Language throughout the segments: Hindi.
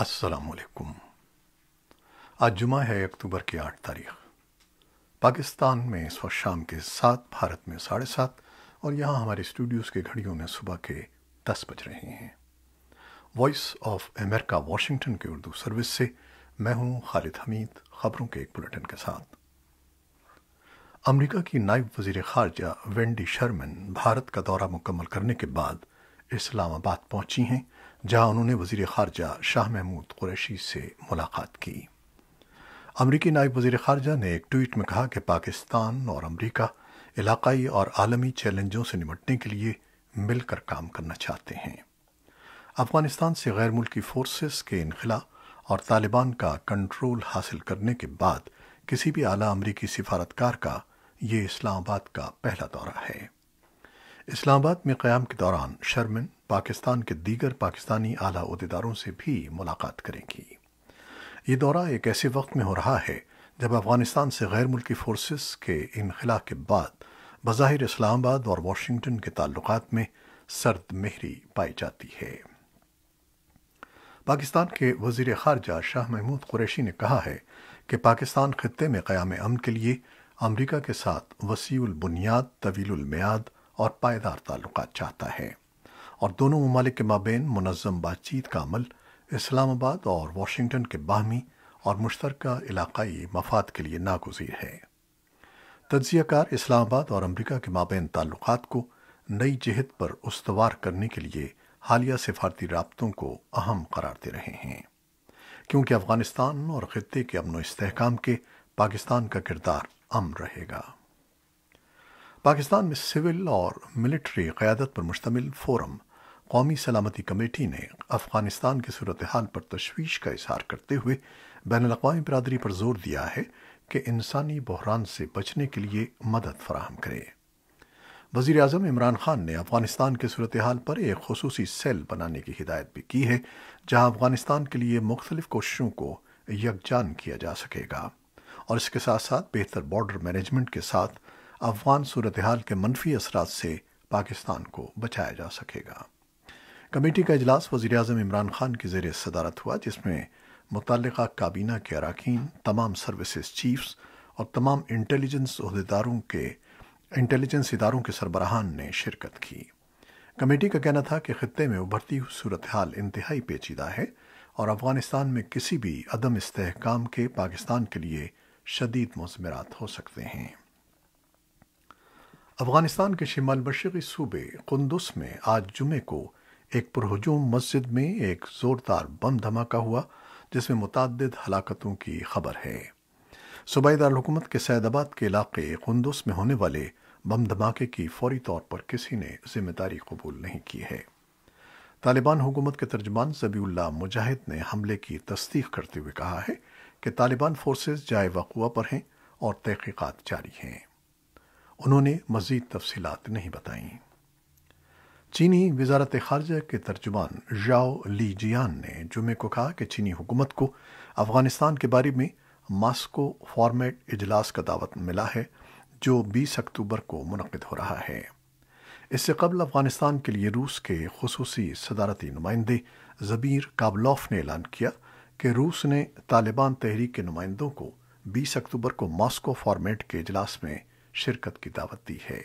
असलकुम आज जुमा है अक्टूबर की आठ तारीख पाकिस्तान में इस वक्त शाम के सात भारत में साढ़े सात और यहाँ हमारे स्टूडियोज़ के घड़ियों में सुबह के दस बज रहे हैं वॉइस ऑफ अमेरिका वॉशिंगटन के उर्दू सर्विस से मैं हूँ खालिद हमीद खबरों के एक बुलेटिन के साथ अमेरिका की नायब वजीर खारजा वेंडी शर्मन भारत का दौरा मुकम्मल करने के बाद इस्लामाबाद पहुंची हैं जहां उन्होंने वजीर खारजा शाह महमूद कुरैशी से मुलाकात की अमरीकी नायब वजीर खारजा ने एक ट्वीट में कहा कि पाकिस्तान और अमरीका इलाकई और आलमी चैलेंजों से निपटने के लिए मिलकर काम करना चाहते हैं अफगानिस्तान से गैर मुल्की फोर्सेस के इनखला और तालिबान का कंट्रोल हासिल करने के बाद किसी भी आला अमरीकी सिफारतकार का ये इस्लामाबाद का पहला दौरा है इस्लामाबाद में क़्याम के दौरान शर्मन पाकिस्तान के दीगर पाकिस्तानी आला अहदेदारों से भी मुलाकात करेंगी ये दौरा एक ऐसे वक्त में हो रहा है जब अफगानिस्तान से गैर मुल्की फोर्सेस के इनखला के बाद बाहिर इस्लामाबाद और वाशिंगटन के ताल्लुकात में सर्द मेहरी पाई जाती है पाकिस्तान के वजीर खारजा शाह महमूद कुरैशी ने कहा है कि पाकिस्तान खत्े में क़्याम अमन के लिए अमरीका के साथ वसीबुनियाद तवील मियाद और पायदार ताल्लुकात चाहता है और दोनों ममालिक के माबेन मुनज़म बातचीत का अमल इस्लामाबाद और वाशिंगटन के बाहमी और मुश्तरका इलाकई मफाद के लिए नागजीर है तजियाकार इस्लामाबाद और अमरीका के माबेन ताल्लुक को नई जहत पर उसवार करने के लिए हालिया सिफारती रबतों को अहम करार दे रहे हैं क्योंकि अफगानिस्तान और खत्े के अमन इसकाम के पाकिस्तान का किरदार अम रहेगा पाकिस्तान में सिविल और मिलिट्री क़्यादत पर मुश्तमिल फोरम कौमी सलामती कमेटी ने अफ़गानिस्तान की सूरत हाल पर तशवीश का इजहार करते हुए बैन अवी बरदरी पर जोर दिया है कि इंसानी बहरान से बचने के लिए मदद फराहम करे वजीर अजम इमरान खान ने अफगानिस्तान की सूरत हाल पर एक खसूसी सेल बनाने की हिदायत भी की है जहां अफगानिस्तान के लिए मुख्तलिफ कोशिशों को यकजान किया जा सकेगा और इसके साथ साथ बेहतर बॉर्डर मैनेजमेंट के साथ अफगान सूरत हाल के मनफी असर से पाकिस्तान को बचाया जा सकेगा कमेटी का अजलास वजीर अजम इमरान खान की जेर सदारत हुआ जिसमें मुतल काबीना के अरकान तमाम सर्विस चीफ्स और तमाम इंटेलिजेंस अहदेदारों के इंटेलिजेंस इदारों के सरबराहान ने शिरकत की कमेटी का कहना था कि खत्े में उभरती हुई सूरत हाल इंतहाई पेचीदा है और अफगानिस्तान में किसी भी अदम इसकाम के पाकिस्तान के लिए शदीद मजमरात हो सकते हैं अफगानिस्तान के शिमाल मशरक़ी सूबे कुंदुस में आज जुमे को एक पुरहजूम मस्जिद में एक ज़ोरदार बम धमाका हुआ जिसमें मुतद हलाकतों की खबर है सूबाई हुकूमत के सैदाबाद के इलाके कुंदुस में होने वाले बम धमाके की फौरी तौर पर किसी ने जिम्मेदारी कबूल नहीं की है तालिबान हुकूमत के तर्जमान जबीउल्ला मुजाहिद ने हमले की तस्दीक करते हुए कहा है कि तालिबान फोर्सेज जाए वकूआ पर हैं और तहकीकत जारी हैं उन्होंने मजीद तफसी नहीं बताई चीनी वजारत खारजा के तर्जुमान जाओ ली जियान ने जुमे को कहा कि चीनी हुकूमत को अफगानिस्तान के बारे में मास्को फॉर्मेट इजलास का दावत मिला है जो 20 अक्टूबर को मुनद हो रहा है इससे कबल अफगानिस्तान के लिए रूस के खसूस सदारती नुमाइंदे जबीर काबलॉफ ने ऐलान किया कि रूस ने तालिबान तहरीक के नुमाइंदों को 20 अक्टूबर को मास्को फॉर्मेट के अजलास में शिरकत की दावत दी है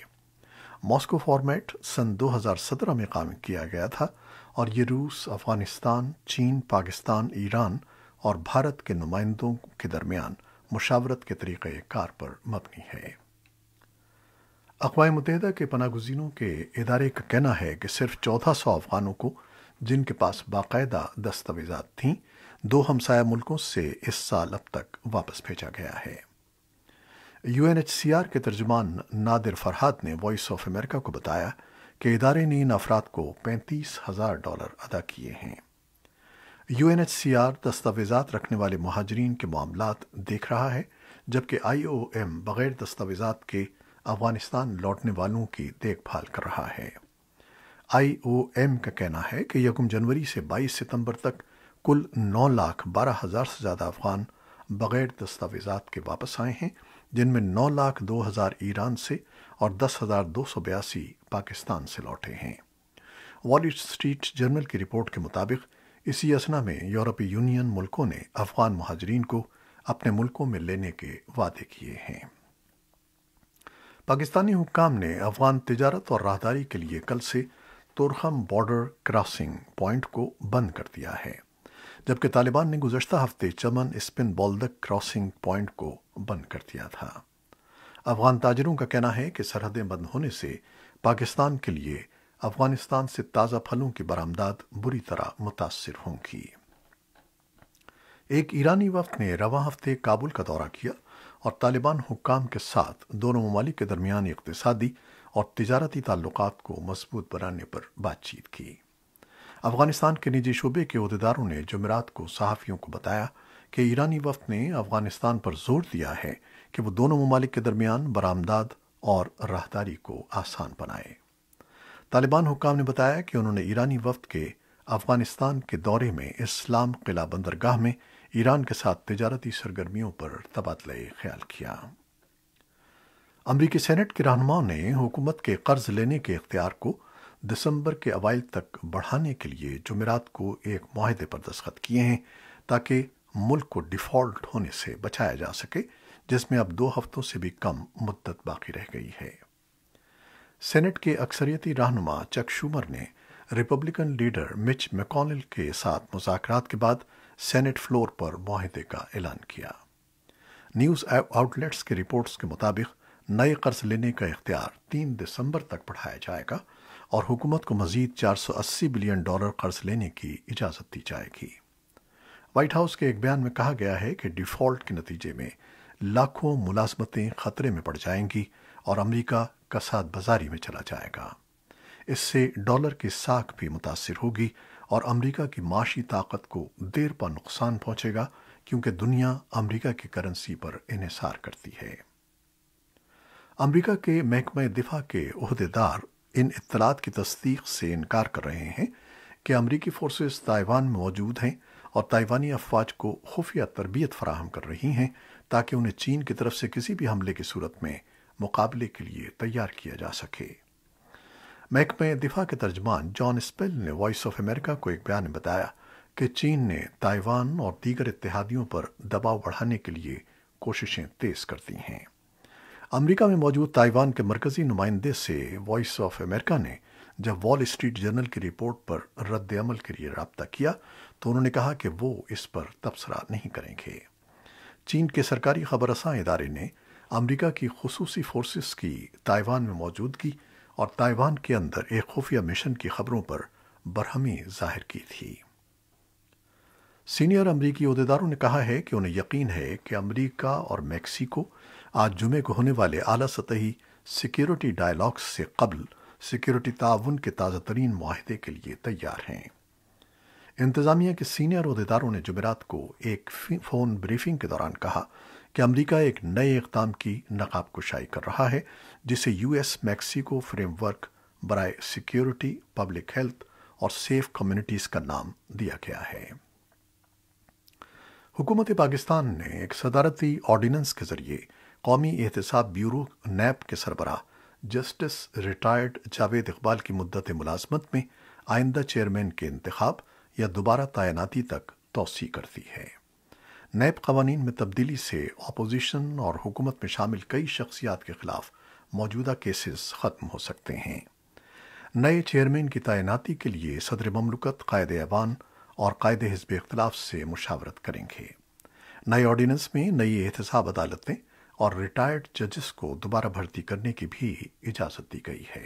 मॉस्को फॉर्मेट सन 2017 में काम किया गया था और ये रूस अफगानिस्तान चीन पाकिस्तान ईरान और भारत के नुमाइंदों के दरमियान मुशावरत के तरीक़े कार पर मबनी है अकवा मुतहदा के पनागुजीनों के इदारे का कहना है कि सिर्फ चौदह सौ अफगानों को जिनके पास बाकायदा दस्तावेजा थीं दो हमसाया मुल्कों से इस साल अब तक वापस भेजा गया है यूएनएचसीआर के तर्जुमान नादिर फरहाद ने वॉइस ऑफ अमेरिका को बताया कि इदारे ने इन अफराद को पैंतीस हज़ार डॉलर अदा किए हैं यूएनएचसीआर दस्तावेजात रखने वाले महाजरीन के मामला देख रहा है जबकि आईओएम बगैर दस्तावेजात के अफगानिस्तान लौटने वालों की देखभाल कर रहा है आईओएम का कहना है कि यकम जनवरी से 22 सितंबर तक कुल नौ लाख बारह हज़ार से ज़्यादा अफगान बगैर दस्तावेजात के वापस आए हैं जिनमें नौ लाख दो हज़ार ईरान से और दस हज़ार दो सौ बयासी पाकिस्तान से लौटे हैं वॉल स्ट्रीट जर्नल की रिपोर्ट के मुताबिक इसी असना में यूरोपीय यूनियन मुल्कों ने अफगान महाजरीन को अपने मुल्कों में लेने के वादे किए हैं पाकिस्तानी हुकाम ने अफगान तजारत और राहदारी के लिए कल से तुरखम बॉर्डर क्रॉसिंग पॉइंट को बंद कर दिया है जबकि तालिबान ने गुजशत हफ्ते चमन स्पिन बॉल्दक क्रॉसिंग पॉइंट को बंद कर दिया था अफगान ताजरों का कहना है कि सरहदें बंद होने से पाकिस्तान के लिए अफगानिस्तान से ताज़ा फलों की बरामदाद बुरी तरह मुतासर होंगी एक ईरानी वफद ने रवा हफ्ते काबुल का दौरा किया और तालिबान हुकाम के साथ दोनों ममालिक के दरमियान इकतदी और तजारती ताल्लुक को मजबूत बनाने पर बातचीत की अफगानिस्तान के निजी शोबे के अहदेदारों ने जमेरात को सहाफ़ियों को बताया कि ईरानी वफद ने अफगानिस्तान पर जोर दिया है कि वो दोनों ममालिक के दरमियान बरामदाद और राहदारी को आसान बनाए तालिबान हुकाम ने बताया कि उन्होंने ईरानी वफद के अफगानिस्तान के दौरे में इस्लाम किला बंदरगाह में ईरान के साथ तजारती सरगर्मियों पर तबादला ख्याल किया अमरीकी सेनेट के रहनुमाओं ने हुकूमत के कर्ज लेने के इख्तियार को दिसंबर के अवाइल तक बढ़ाने के लिए जुमेरात को एक माहदे पर दस्खत किए हैं ताकि मुल्क को डिफ़ॉल्ट होने से बचाया जा सके जिसमें अब दो हफ्तों से भी कम मुद्दत बाकी रह गई है सेनेट के अक्सरियती रहनुमा चक शूमर ने रिपब्लिकन लीडर मिच मैकॉनल के साथ मुजाकरात के बाद सेनेट फ्लोर पर माहदे का ऐलान किया न्यूज़ आउटलेट्स की रिपोर्ट्स के मुताबिक नए कर्ज लेने का इख्तियार तीन दिसंबर तक बढ़ाया जाएगा और हुकूमत को मजीद 480 बिलियन डॉलर कर्ज लेने की इजाज़त दी जाएगी व्हाइट हाउस के एक बयान में कहा गया है कि डिफ़ॉल्ट के नतीजे में लाखों मुलाजमतें खतरे में पड़ जाएंगी और अमेरिका कसाद बाजारी में चला जाएगा इससे डॉलर की साख भी मुतासर होगी और अमेरिका की माशी ताकत को देर पर नुकसान पहुंचेगा क्योंकि दुनिया अमेरिका की करेंसी पर इसार करती है अमेरिका के महकमे दिफा के अहदेदार इन इतलात की तस्दीक से इनकार कर रहे हैं कि अमरीकी फोर्सेस ताइवान में मौजूद हैं और ताइवानी अफवाज को खुफिया तरबियत फराहम कर रही हैं ताकि उन्हें चीन की तरफ से किसी भी हमले की सूरत में मुकाबले के लिए तैयार किया जा सके महकमे दिफा के तर्जमान जॉन स्पेल ने वॉइस ऑफ अमेरिका को एक बयान में बताया कि चीन ने ताइवान और दीगर इतिहादियों पर दबाव बढ़ाने के लिए कोशिशें तेज कर दी हैं अमरीका में मौजूद ताइवान के मरकजी नुमाइंदे से वॉइस ऑफ अमेरिका ने जब वॉल स्ट्रीट जर्नल की रिपोर्ट पर रद्द अमल के लिए रबता किया तो उन्होंने कहा कि वो इस पर तबसरा नहीं करेंगे चीन के सरकारी खबरसा इदारे ने अमेरिका की खसूसी फोर्सेस की ताइवान में मौजूदगी और ताइवान के अंदर एक खुफिया मिशन की खबरों पर बरहमी जाहिर की थी सीनियर अमरीकी अहदेदारों ने कहा है कि उन्हें यकीन है कि अमरीका और मैक्सिको आज जुमे को होने वाले आला सतही सिक्योरिटी डायलॉग्स से कबल सिक्योरिटी ताउन के ताज़ा तरीन माहदे के लिए तैयार हैं इंतज़ामिया के सीनियर अहदेदारों ने जुमेरात को एक फ़ोन ब्रीफिंग के दौरान कहा कि अमरीका एक नए इकदाम की नकाब कुशाई कर रहा है जिसे यूएस मैक्सिको फ्रेमवर्क बरए सिक्योरिटी पब्लिक हेल्थ और सेफ कम्युनिटीज़ का नाम दिया गया है हुकूमत पाकिस्तान ने एक सदारती ऑर्डिनेंस के ज़रिए कौमी एहतसाब ब्यूरो नैब के सरबरा जस्टिस रिटायर्ड जावेद इकबाल की मुद्दत मुलाजमत में आइंदा चेयरमैन के इंतखब या दोबारा तैनाती तक तोसी करती है नैब कवानीन में तब्दीली से अपोजिशन और हुकूमत में शामिल कई शख्सियात के खिलाफ मौजूदा केसेस ख़त्म हो सकते हैं नए चेयरमैन की तैनाती के लिए सदर ममलकत कायद अवान और कायद हिजब इख्तलाफ से मुशावरत करेंगे नए ऑर्डिनेंस में नई एहतसाब अदालतें और रिटायर्ड जजेस को दोबारा भर्ती करने की भी इजाज़त दी गई है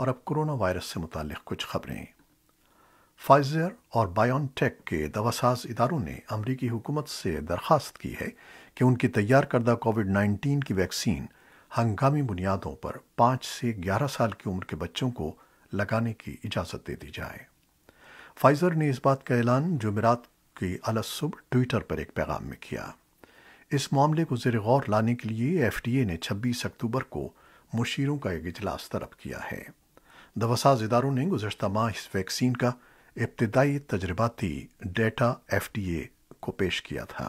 और अब कोरोना वायरस से मुतल कुछ खबरें फाइजर और बायोनटेक के दवासाज इदारों ने अमरीकी हुकूमत से दरख्वास्त की है कि उनकी तैयार करदा कोविड नाइन्टीन की वैक्सीन हंगामी बुनियादों पर पांच से ग्यारह साल की उम्र के बच्चों को लगाने की इजाज़त दे दी जाए फाइजर ने इस बात का ऐलान जुमेरात की अलस ट्विटर पर एक पैगाम में किया इस मामले को जेर गौर लाने के लिए एफ डी ए ने छब्बीस अक्तूबर को मुशीरों का एक इजलास तलब किया है दवासाज इदारों ने गुजशत माह इस वैक्सीन का इब्तदाई तजर्बाती डेटा एफडीए को पेश किया था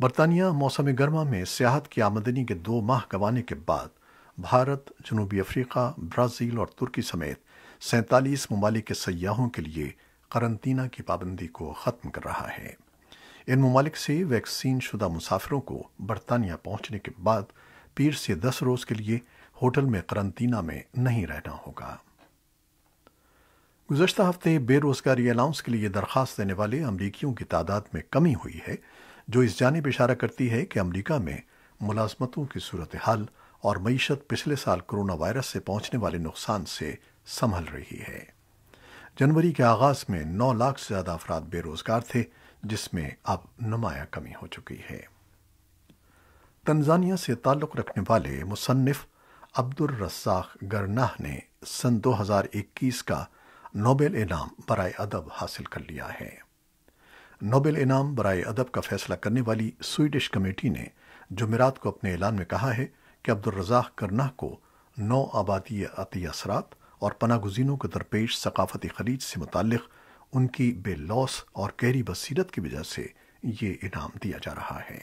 बरतानिया मौसम गर्मा में सियाहत की आमदनी के दो माह गंवाने के बाद भारत जनूबी अफ्रीका ब्राज़ील और तुर्की समेत सैंतालीस ममालिक के सयाहों के लिए करंतना की पाबंदी को ख़त्म कर रहा है इन ममालिक से वैक्सीन शुदा मुसाफिरों को बरतानिया पहुंचने के बाद पीर से दस रोज़ के लिए होटल में करंतना में नहीं रहना होगा गुजशत हफ्ते बेरोजगारी अलाउंस के लिए दरख्वास्त देने वाले अमरीकियों की तादाद में कमी हुई है जो इस जानब इशारा करती है कि अमरीका में मुलाजमतों की सूरत हाल और मीशत पिछले साल कोरोना वायरस से पहुंचने वाले नुकसान से संभल रही है जनवरी के आगाज में 9 लाख से ज्यादा अफराद बेरोजगार थे जिसमें अब नुमाया कमी हो चुकी है तंजानिया से ताल्लुक रखने वाले मुसन्फ अब्दुल रस्साख गरनाह ने सन 2021 का नोबेल इनाम बरए अदब हासिल कर लिया है नोबेल इनाम बरए अदब का फैसला करने वाली स्वीडिश कमेटी ने जुमेरात को अपने ऐलान में कहा है कि अब्दुलरजाक करना को नौ आबादी अति असरात और पनागुजीनों को दरपेश सकाफती खरीद से मुतक़ उनकी बेलौस और गहरी बसीरत की वजह से ये इनाम दिया जा रहा है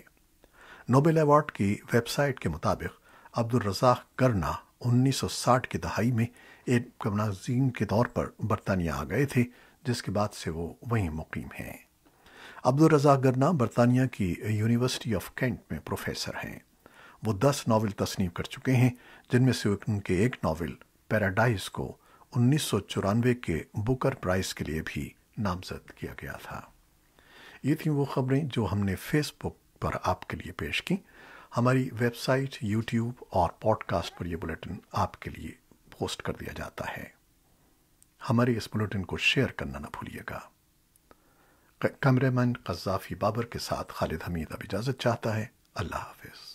नोबेल अवार्ड की वेबसाइट के मुताबिक अब्दुलरजाक करना 1960 की दहाई में एक गवर्नर के तौर पर बरतानिया आ गए थे जिसके बाद से वो वहीं मुकीम हैं अब्दुल रजाक गन्ना बरतानिया की यूनिवर्सिटी ऑफ कैंट में प्रोफेसर हैं वो दस नावल तस्नीम कर चुके हैं जिनमें से उनके एक नावल पैराडाइज को उन्नीस के बुकर प्राइज के लिए भी नामजद किया गया था ये थी वो खबरें जो हमने फेसबुक पर आपके लिए पेश की हमारी वेबसाइट यूट्यूब और पॉडकास्ट पर यह बुलेटिन आपके लिए पोस्ट कर दिया जाता है हमारे इस बुलेटिन को शेयर करना ना भूलिएगा कैमरामैन कज़ाफी बाबर के साथ खालिद हमीद अब इजाज़त चाहता है अल्लाह हाफिज़